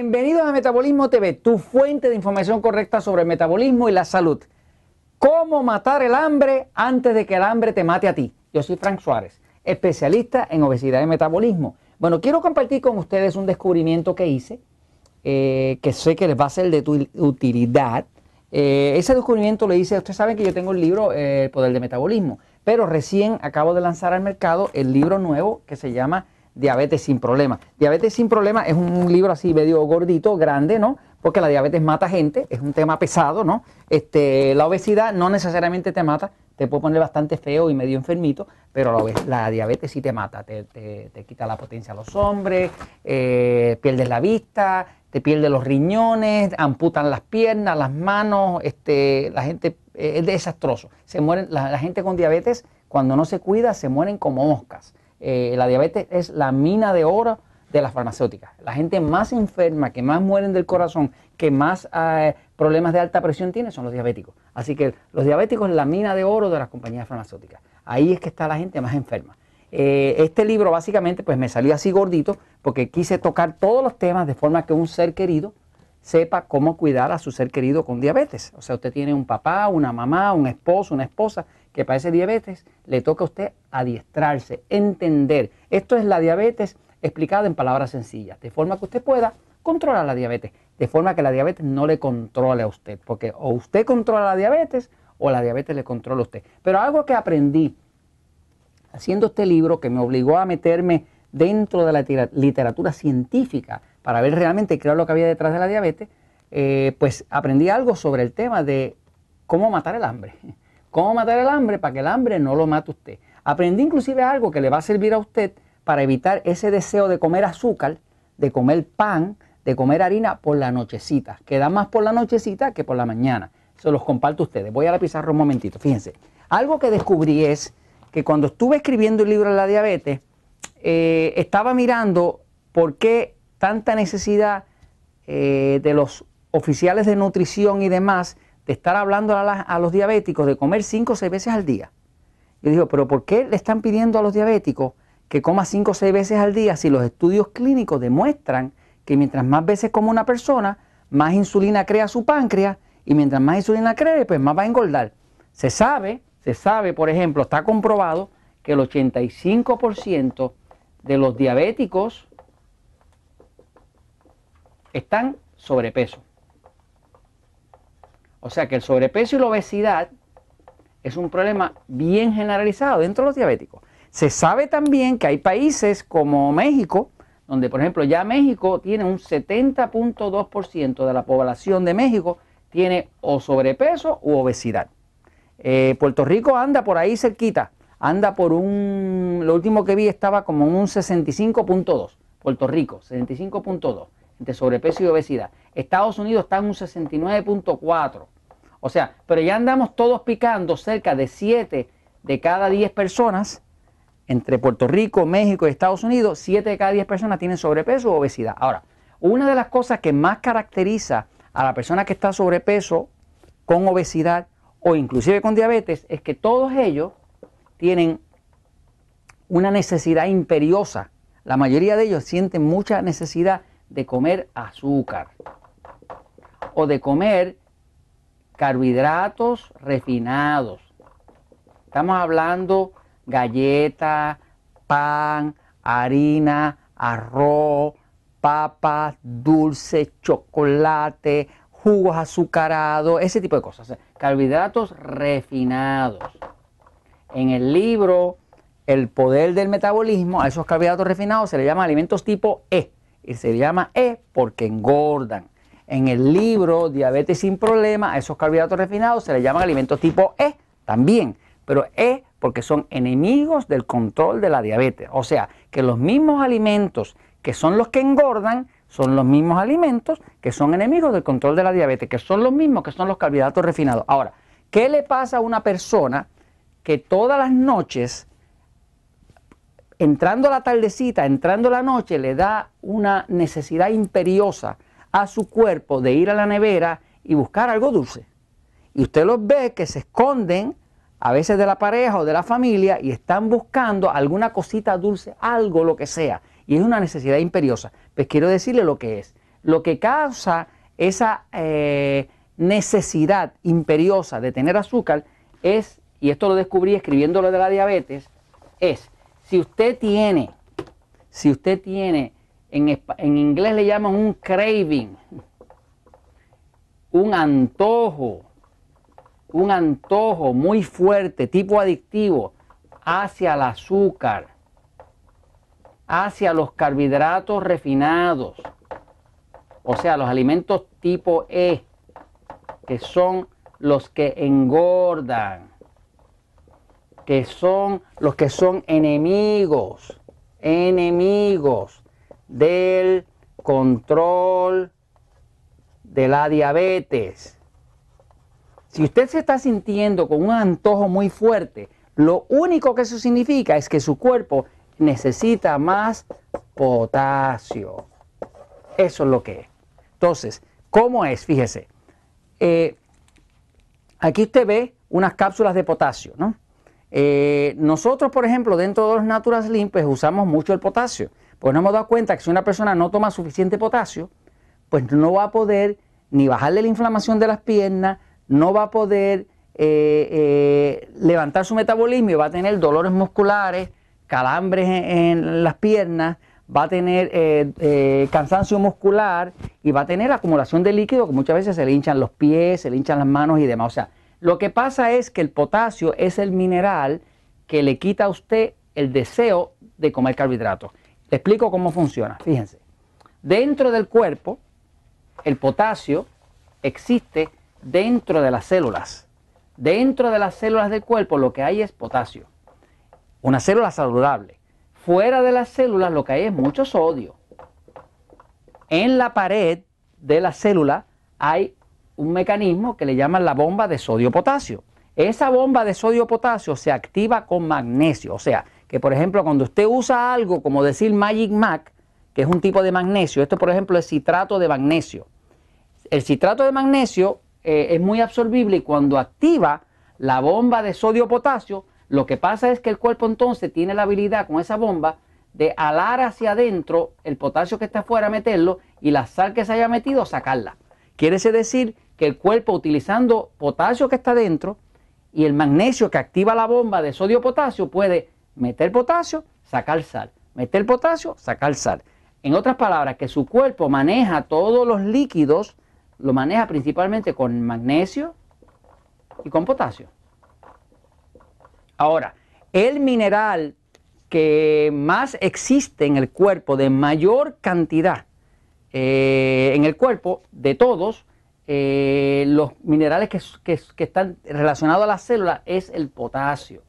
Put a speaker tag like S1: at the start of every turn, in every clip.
S1: Bienvenidos a Metabolismo TV, tu fuente de información correcta sobre el metabolismo y la salud. ¿Cómo matar el hambre antes de que el hambre te mate a ti? Yo soy Frank Suárez, especialista en obesidad y metabolismo. Bueno, quiero compartir con ustedes un descubrimiento que hice, eh, que sé que les va a ser de utilidad. Eh, ese descubrimiento lo hice, ustedes saben que yo tengo el libro eh, El Poder del Metabolismo, pero recién acabo de lanzar al mercado el libro nuevo que se llama Diabetes sin problemas. Diabetes sin problemas es un libro así medio gordito, grande, ¿no? Porque la diabetes mata gente, es un tema pesado, ¿no? Este, la obesidad no necesariamente te mata, te puede poner bastante feo y medio enfermito, pero la, la diabetes sí te mata, te, quita la potencia a los hombres, eh, pierdes la vista, te pierdes los riñones, amputan las piernas, las manos, este, la gente eh, es desastroso. Se mueren, la, la gente con diabetes, cuando no se cuida, se mueren como moscas. Eh, la diabetes es la mina de oro de las farmacéuticas. La gente más enferma, que más mueren del corazón, que más eh, problemas de alta presión tiene, son los diabéticos. Así que los diabéticos es la mina de oro de las compañías farmacéuticas. Ahí es que está la gente más enferma. Eh, este libro básicamente pues me salió así gordito porque quise tocar todos los temas de forma que un ser querido sepa cómo cuidar a su ser querido con diabetes. O sea, usted tiene un papá, una mamá, un esposo, una esposa que ese diabetes, le toca a usted adiestrarse, entender. Esto es la diabetes explicada en palabras sencillas, de forma que usted pueda controlar la diabetes, de forma que la diabetes no le controle a usted, porque o usted controla la diabetes o la diabetes le controla a usted. Pero algo que aprendí haciendo este libro que me obligó a meterme dentro de la literatura científica para ver realmente qué era lo que había detrás de la diabetes, eh, pues aprendí algo sobre el tema de cómo matar el hambre cómo matar el hambre para que el hambre no lo mate usted. Aprendí inclusive algo que le va a servir a usted para evitar ese deseo de comer azúcar, de comer pan, de comer harina por la nochecita. Queda más por la nochecita que por la mañana. Se los comparto a ustedes. Voy a la pizarra un momentito. Fíjense. Algo que descubrí es que cuando estuve escribiendo el libro de la diabetes, eh, estaba mirando por qué tanta necesidad eh, de los oficiales de nutrición y demás de estar hablando a, los diabéticos de comer 5 o 6 veces al día. Yo digo, pero ¿por qué le están pidiendo a los diabéticos que coma 5 o 6 veces al día si los estudios clínicos demuestran que mientras más veces come una persona, más insulina crea su páncreas y mientras más insulina cree, pues más va a engordar. Se sabe, se sabe, por ejemplo, está comprobado que el 85% de los diabéticos están sobrepeso. O sea que el sobrepeso y la obesidad es un problema bien generalizado dentro de los diabéticos. Se sabe también que hay países como México, donde por ejemplo ya México tiene un 70.2% de la población de México tiene o sobrepeso u obesidad. Eh, Puerto Rico anda por ahí cerquita, anda por un, lo último que vi estaba como un 65.2, Puerto Rico, 65.2, entre sobrepeso y obesidad. Estados Unidos está en un 69.4. O sea, pero ya andamos todos picando cerca de 7 de cada 10 personas entre Puerto Rico, México y Estados Unidos, 7 de cada 10 personas tienen sobrepeso o obesidad. Ahora, una de las cosas que más caracteriza a la persona que está sobrepeso, con obesidad o inclusive con diabetes es que todos ellos tienen una necesidad imperiosa. La mayoría de ellos sienten mucha necesidad de comer azúcar o de comer carbohidratos refinados. Estamos hablando galleta, pan, harina, arroz, papas, dulce, chocolate, jugos azucarados, ese tipo de cosas. carbohidratos refinados. En el libro El poder del metabolismo, a esos carbohidratos refinados se le llama alimentos tipo E. Y se le llama E porque engordan en el libro Diabetes sin Problema, a esos carbohidratos refinados se le llaman alimentos tipo E también, pero E porque son enemigos del control de la diabetes. O sea, que los mismos alimentos que son los que engordan son los mismos alimentos que son enemigos del control de la diabetes, que son los mismos que son los carbohidratos refinados. Ahora, ¿qué le pasa a una persona que todas las noches entrando la tardecita, entrando la noche, le da una necesidad imperiosa a su cuerpo de ir a la nevera y buscar algo dulce. Y usted los ve que se esconden a veces de la pareja o de la familia y están buscando alguna cosita dulce, algo, lo que sea. Y es una necesidad imperiosa. Pues quiero decirle lo que es. Lo que causa esa eh, necesidad imperiosa de tener azúcar es, y esto lo descubrí escribiéndolo de la diabetes, es si usted tiene, si usted tiene en, inglés le llaman un craving, un antojo, un antojo muy fuerte, tipo adictivo, hacia el azúcar, hacia los carbohidratos refinados, o sea, los alimentos tipo E, que son los que engordan, que son los que son enemigos, enemigos del control de la diabetes. Si usted se está sintiendo con un antojo muy fuerte, lo único que eso significa es que su cuerpo necesita más potasio. Eso es lo que es. Entonces, ¿cómo es? Fíjese. Eh, aquí usted ve unas cápsulas de potasio, ¿no? Eh, nosotros, por ejemplo, dentro de los Naturas pues usamos mucho el potasio, pues nos hemos dado cuenta que si una persona no toma suficiente potasio, pues no va a poder ni bajarle la inflamación de las piernas, no va a poder eh, eh, levantar su metabolismo y va a tener dolores musculares, calambres en, las piernas, va a tener cansancio muscular y va a tener acumulación de líquido que muchas veces se le hinchan los pies, se le hinchan las manos y demás. O sea, lo que pasa es que el potasio es el mineral que le quita a usted el deseo de comer carbohidratos. Le explico cómo funciona. Fíjense. Dentro del cuerpo, el potasio existe dentro de las células. Dentro de las células del cuerpo lo que hay es potasio. Una célula saludable. Fuera de las células lo que hay es mucho sodio. En la pared de la célula hay un mecanismo que le llaman la bomba de sodio-potasio. Esa bomba de sodio-potasio se activa con magnesio, o sea, que por ejemplo cuando usted usa algo como decir Magic Mac, que es un tipo de magnesio, esto por ejemplo es citrato de magnesio. El citrato de magnesio eh, es muy absorbible y cuando activa la bomba de sodio-potasio, lo que pasa es que el cuerpo entonces tiene la habilidad con esa bomba de alar hacia adentro el potasio que está afuera, meterlo y la sal que se haya metido, sacarla. Quiere decir que el cuerpo utilizando potasio que está dentro y el magnesio que activa la bomba de sodio-potasio puede meter potasio, sacar sal, meter potasio, sacar sal. En otras palabras, que su cuerpo maneja todos los líquidos, lo maneja principalmente con magnesio y con potasio. Ahora, el mineral que más existe en el cuerpo, de mayor cantidad eh, en el cuerpo de todos, eh, los minerales que, están relacionados a las células es el potasio.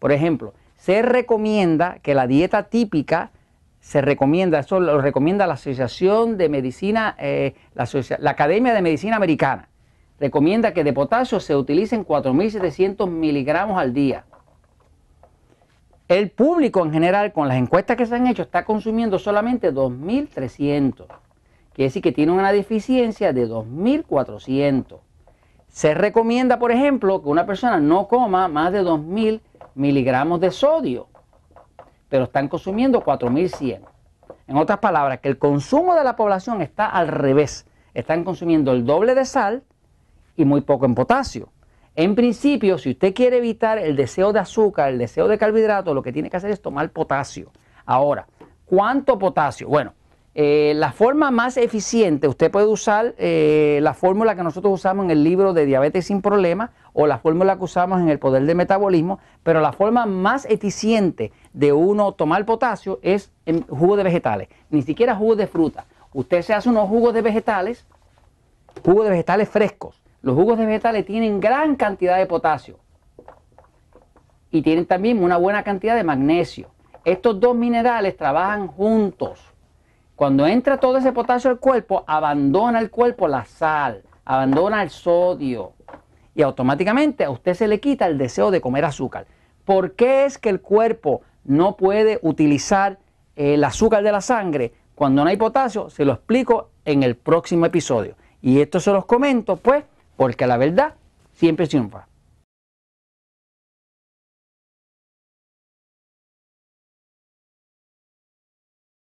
S1: Por ejemplo, se recomienda que la dieta típica se recomienda, eso lo recomienda la Asociación de Medicina, eh, la, la, Academia de Medicina Americana, recomienda que de potasio se utilicen 4.700 miligramos al día. El público en general, con las encuestas que se han hecho, está consumiendo solamente 2.300. Quiere decir que tiene una deficiencia de 2400. Se recomienda, por ejemplo, que una persona no coma más de 2000 miligramos de sodio, pero están consumiendo 4100. En otras palabras, que el consumo de la población está al revés. Están consumiendo el doble de sal y muy poco en potasio. En principio, si usted quiere evitar el deseo de azúcar, el deseo de carbohidratos, lo que tiene que hacer es tomar potasio. Ahora, ¿cuánto potasio? Bueno, eh, la forma más eficiente, usted puede usar eh, la fórmula que nosotros usamos en el libro de Diabetes sin Problemas o la fórmula que usamos en el Poder del Metabolismo, pero la forma más eficiente de uno tomar potasio es en jugo de vegetales, ni siquiera jugo de fruta. Usted se hace unos jugos de vegetales, jugos de vegetales frescos. Los jugos de vegetales tienen gran cantidad de potasio y tienen también una buena cantidad de magnesio. Estos dos minerales trabajan juntos cuando entra todo ese potasio al cuerpo, abandona el cuerpo la sal, abandona el sodio y automáticamente a usted se le quita el deseo de comer azúcar. ¿Por qué es que el cuerpo no puede utilizar eh, el azúcar de la sangre cuando no hay potasio? Se lo explico en el próximo episodio. Y esto se los comento pues porque la verdad siempre triunfa.